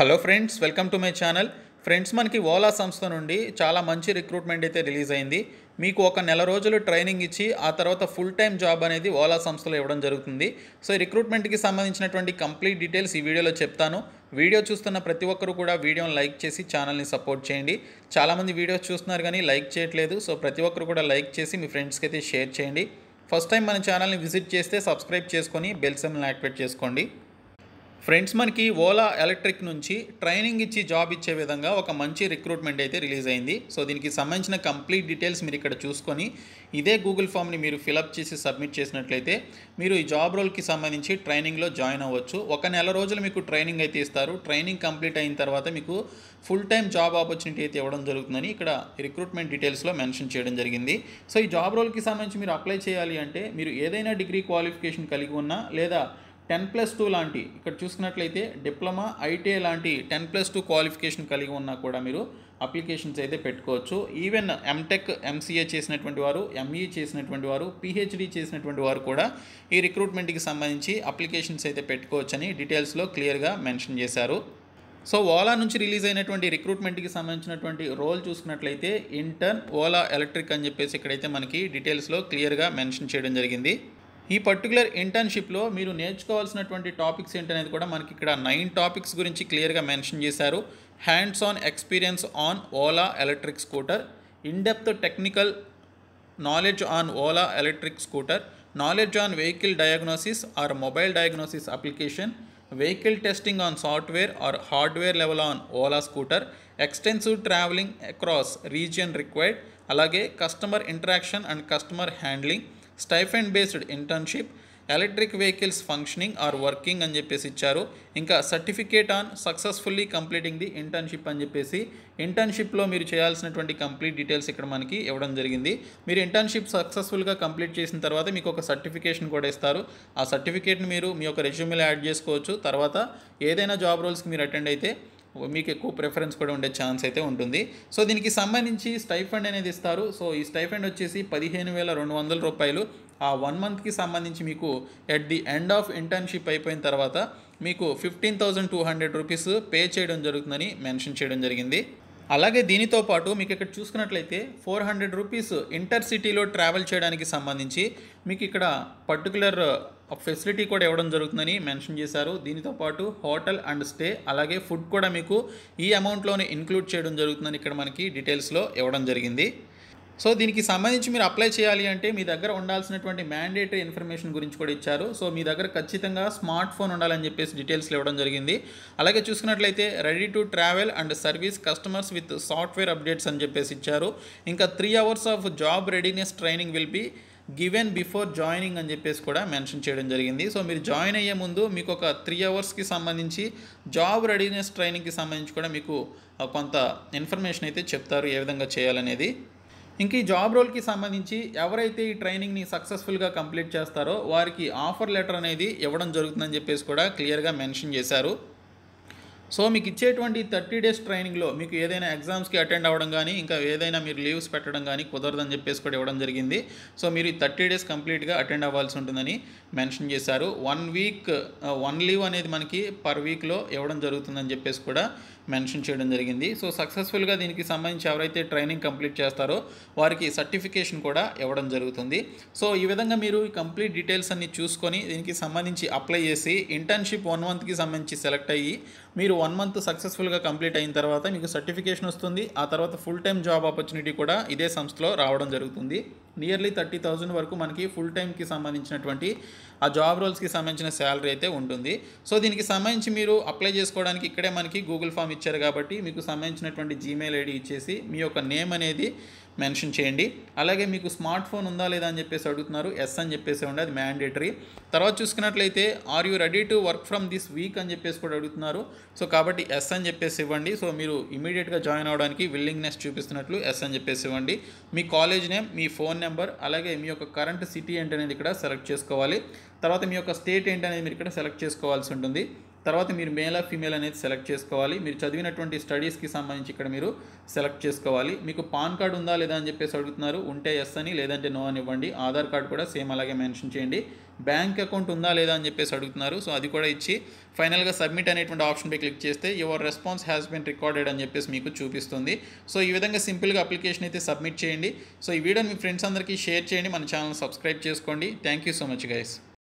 hello friends welcome to my channel friends మనకి ఓలా సంస్థ నుండి చాలా మంచి రిక్రూట్మెంట్ అయితే రిలీజ్ అయింది మీకు ఒక నెల రోజులు ట్రైనింగ్ ఇచ్చి ఆ తర్వాత ఫుల్ టైం జాబ్ అనేది ఓలా సంస్థలో ఇవ్వడం జరుగుతుంది సో ఈ రిక్రూట్మెంట్కి సంబంధించినటువంటి కంప్లీట్ డీటెయిల్స్ ఈ వీడియోలో చెప్తాను వీడియో చూస్తున్న ప్రతి ఒక్కరు కూడా వీడియోని లైక్ చేసి ఛానల్ని సపోర్ట్ చేయండి చాలామంది వీడియోస్ చూస్తున్నారు కానీ లైక్ చేయట్లేదు సో ప్రతి ఒక్కరు కూడా లైక్ చేసి మీ ఫ్రెండ్స్కి అయితే షేర్ చేయండి ఫస్ట్ టైం మన ఛానల్ని విజిట్ చేస్తే సబ్స్క్రైబ్ చేసుకొని బెల్ సెమ్ని యాక్టివేట్ చేసుకోండి ఫ్రెండ్స్ మనకి ఓలా ఎలక్ట్రిక్ నుంచి ట్రైనింగ్ ఇచ్చి జాబ్ ఇచ్చే విధంగా ఒక మంచి రిక్రూట్మెంట్ అయితే రిలీజ్ అయింది సో దీనికి సంబంధించిన కంప్లీట్ డీటెయిల్స్ మీరు ఇక్కడ చూసుకొని ఇదే గూగుల్ ఫామ్ని మీరు ఫిలప్ చేసి సబ్మిట్ చేసినట్లయితే మీరు ఈ జాబ్ రోల్కి సంబంధించి ట్రైనింగ్లో జాయిన్ అవ్వచ్చు ఒక నెల రోజులు మీకు ట్రైనింగ్ అయితే ఇస్తారు ట్రైనింగ్ కంప్లీట్ అయిన తర్వాత మీకు ఫుల్ టైం జాబ్ ఆపర్చునిటీ అయితే ఇవ్వడం జరుగుతుందని ఇక్కడ రిక్రూట్మెంట్ డీటెయిల్స్లో మెన్షన్ చేయడం జరిగింది సో ఈ జాబ్ రోల్కి సంబంధించి మీరు అప్లై చేయాలి అంటే మీరు ఏదైనా డిగ్రీ క్వాలిఫికేషన్ కలిగి ఉన్నా లేదా టెన్ ప్లస్ టూ లాంటి ఇక్కడ చూసుకున్నట్లయితే డిప్లొమా ఐటీఐ లాంటి టెన్ ప్లస్ టూ క్వాలిఫికేషన్ కలిగి ఉన్నా కూడా మీరు అప్లికేషన్స్ అయితే పెట్టుకోవచ్చు ఈవెన్ ఎంటెక్ ఎంసీఏ చేసినటువంటి వారు ఎంఈ e చేసినటువంటి వారు పిహెచ్డి చేసినటువంటి వారు కూడా ఈ రిక్రూట్మెంట్కి సంబంధించి అప్లికేషన్స్ అయితే పెట్టుకోవచ్చని డీటెయిల్స్లో క్లియర్గా మెన్షన్ చేశారు సో ఓలా నుంచి రిలీజ్ అయినటువంటి రిక్రూట్మెంట్కి సంబంధించినటువంటి రోల్ చూసుకున్నట్లయితే ఇంటర్న్ ఓలా ఎలక్ట్రిక్ అని చెప్పేసి ఇక్కడైతే మనకి డీటెయిల్స్లో క్లియర్గా మెన్షన్ చేయడం జరిగింది ఈ పర్టికులర్ ఇంటర్న్షిప్లో మీరు నేర్చుకోవాల్సినటువంటి టాపిక్స్ ఏంటనేది కూడా మనకి ఇక్కడ నైన్ టాపిక్స్ గురించి క్లియర్గా మెన్షన్ చేశారు hands on experience on Ola electric scooter in depth technical knowledge on Ola electric scooter knowledge on vehicle diagnosis or mobile diagnosis application vehicle testing on software or hardware level on Ola scooter extensive travelling across region required అలాగే customer interaction and customer handling stipend based internship electric vehicles functioning or working అని చెప్పేసి ఇచ్చారు ఇంకా certificate on successfully completing the internship అని చెప్పేసి ఇంటర్న్షిప్లో మీరు చేయాల్సినటువంటి complete details ఇక్కడ మనకి ఇవ్వడం జరిగింది మీరు ఇంటర్న్షిప్ సక్సెస్ఫుల్గా కంప్లీట్ చేసిన తర్వాత మీకు ఒక సర్టిఫికేషన్ కూడా ఇస్తారు ఆ సర్టిఫికేట్ని మీరు మీ యొక్క రెజ్యూమ్లో యాడ్ చేసుకోవచ్చు తర్వాత ఏదైనా జాబ్ రోల్స్కి మీరు అటెండ్ అయితే మీకు ఎక్కువ ప్రిఫరెన్స్ కూడా ఉండే ఛాన్స్ అయితే ఉంటుంది సో దీనికి సంబంధించి స్టైఫండ్ అనేది ఇస్తారు సో ఈ స్టైఫండ్ వచ్చేసి పదిహేను వేల రెండు వందల రూపాయలు ఆ వన్ మంత్కి సంబంధించి మీకు at the end of internship అయిపోయిన తర్వాత మీకు fifteen thousand two hundred rupees pay చేయడం జరుగుతుందని మెన్షన్ చేయడం జరిగింది అలాగే దీనితో పాటు మీకు ఇక్కడ చూసుకున్నట్లయితే ఫోర్ హండ్రెడ్ రూపీస్ ఇంటర్ సిటీలో ట్రావెల్ చేయడానికి సంబంధించి మీకు ఇక్కడ పర్టికులర్ ఒక ఫెసిలిటీ కూడా ఇవ్వడం జరుగుతుందని మెన్షన్ చేశారు దీనితో పాటు హోటల్ అండ్ స్టే అలాగే ఫుడ్ కూడా మీకు ఈ అమౌంట్లోనే ఇన్క్లూడ్ చేయడం జరుగుతుందని ఇక్కడ మనకి డీటెయిల్స్లో ఇవ్వడం జరిగింది సో దీనికి సంబంధించి మీరు అప్లై చేయాలి అంటే మీ దగ్గర ఉండాల్సినటువంటి మ్యాండేటరీ ఇన్ఫర్మేషన్ గురించి కూడా ఇచ్చారు సో మీ దగ్గర ఖచ్చితంగా స్మార్ట్ ఫోన్ ఉండాలని చెప్పేసి డీటెయిల్స్లో ఇవ్వడం జరిగింది అలాగే చూసుకున్నట్లయితే ready to travel and service customers with software updates అని చెప్పేసి ఇచ్చారు ఇంకా three hours of job readiness training will be given before joining అని చెప్పేసి కూడా మెన్షన్ చేయడం జరిగింది సో మీరు జాయిన్ అయ్యే ముందు మీకు ఒక త్రీ అవర్స్కి సంబంధించి జాబ్ రెడీనెస్ ట్రైనింగ్కి సంబంధించి కూడా మీకు కొంత ఇన్ఫర్మేషన్ అయితే చెప్తారు ఏ విధంగా చేయాలనేది ఇంక ఈ జాబ్ రోల్కి సంబంధించి ఎవరైతే ఈ ట్రైనింగ్ని సక్సెస్ఫుల్గా కంప్లీట్ చేస్తారో వారికి ఆఫర్ లెటర్ అనేది ఇవ్వడం జరుగుతుందని చెప్పేసి కూడా క్లియర్గా మెన్షన్ చేశారు సో మీకు ఇచ్చేటువంటి థర్టీ డేస్ ట్రైనింగ్లో మీకు ఏదైనా ఎగ్జామ్స్కి అటెండ్ అవ్వడం కానీ ఇంకా ఏదైనా మీరు లీవ్స్ పెట్టడం కానీ కుదరదని చెప్పేసి కూడా ఇవ్వడం జరిగింది సో మీరు ఈ థర్టీ డేస్ కంప్లీట్గా అటెండ్ అవ్వాల్సి ఉంటుందని మెన్షన్ చేశారు వన్ వీక్ వన్ లీవ్ అనేది మనకి పర్ వీక్లో ఇవ్వడం జరుగుతుందని చెప్పేసి కూడా మెన్షన్ చేయడం జరిగింది సో సక్సెస్ఫుల్గా దీనికి సంబంధించి ఎవరైతే ట్రైనింగ్ కంప్లీట్ చేస్తారో వారికి సర్టిఫికేషన్ కూడా ఇవ్వడం జరుగుతుంది సో ఈ విధంగా మీరు కంప్లీట్ డీటెయిల్స్ అన్ని చూసుకొని దీనికి సంబంధించి అప్లై చేసి ఇంటర్న్షిప్ వన్ మంత్కి సంబంధించి సెలెక్ట్ అయ్యి మీరు వన్ మంత్ సక్సెస్ఫుల్గా కంప్లీట్ అయిన తర్వాత మీకు సర్టిఫికేషన్ వస్తుంది ఆ తర్వాత ఫుల్ టైం జాబ్ ఆపర్చునిటీ కూడా ఇదే సంస్థలో రావడం జరుగుతుంది నియర్లీ థర్టీ థౌజండ్ వరకు మనకి ఫుల్ టైంకి సంబంధించినటువంటి ఆ జాబ్ రోల్స్కి సంబంధించిన శాలరీ అయితే ఉంటుంది సో దీనికి సంబంధించి మీరు అప్లై చేసుకోవడానికి ఇక్కడే మనకి గూగుల్ ఫామ్ ఇచ్చారు కాబట్టి మీకు సంబంధించినటువంటి జీమెయిల్ ఐడి ఇచ్చేసి మీ యొక్క నేమ్ అనేది మెన్షన్ చేయండి అలాగే మీకు స్మార్ట్ ఫోన్ ఉందా లేదా అని చెప్పేసి అడుగుతున్నారు ఎస్ అని చెప్పేసి ఉండే అది మ్యాండేటరీ తర్వాత చూసుకున్నట్లయితే are you ready to work from this week అని చెప్పేసి కూడా అడుగుతున్నారు సో కాబట్టి ఎస్ అని చెప్పేసి ఇవ్వండి సో మీరు ఇమీడియట్గా జాయిన్ అవ్వడానికి విల్లింగ్నెస్ చూపిస్తున్నట్లు ఎస్ అని చెప్పేసి ఇవ్వండి మీ కాలేజ్ నేమ్ మీ ఫోన్ నెంబర్ నెంబర్ అలాగే మీ యొక్క కరెంట్ సిటీ ఏంటనేది ఇక్కడ సెలెక్ట్ చేసుకోవాలి తర్వాత మీ యొక్క స్టేట్ ఏంటనేది మీరు ఇక్కడ సెలెక్ట్ చేసుకోవాల్సి ఉంటుంది తర్వాత మీరు మేలా ఫీమేల్ అనేది సెలెక్ట్ చేసుకోవాలి మీరు చదివినటువంటి స్టడీస్కి సంబంధించి ఇక్కడ మీరు సెలెక్ట్ చేసుకోవాలి మీకు పాన్ కార్డ్ ఉందా లేదా అని చెప్పేసి అడుగుతున్నారు ఉంటే ఎస్ అని లేదంటే నో అని ఇవ్వండి ఆధార్ కార్డ్ కూడా సేమ్ అలాగే మెన్షన్ చేయండి బ్యాంక్ అకౌంట్ ఉందా లేదా అని చెప్పేసి అడుగుతున్నారు సో అది కూడా ఇచ్చి ఫైనల్గా సబ్మిట్ అనేటువంటి ఆప్షన్పై క్లిక్ చేస్తే your response has been recorded అని చెప్పేసి మీకు చూపిస్తుంది సో ఈ విధంగా సింపుల్గా అప్లికేషన్ అయితే సబ్మిట్ చేయండి సో ఈ వీడియోని మీ ఫ్రెండ్స్ అందరికీ షేర్ చేయండి మన ఛానల్ సబ్స్క్రైబ్ చేసుకోండి thank you so much guys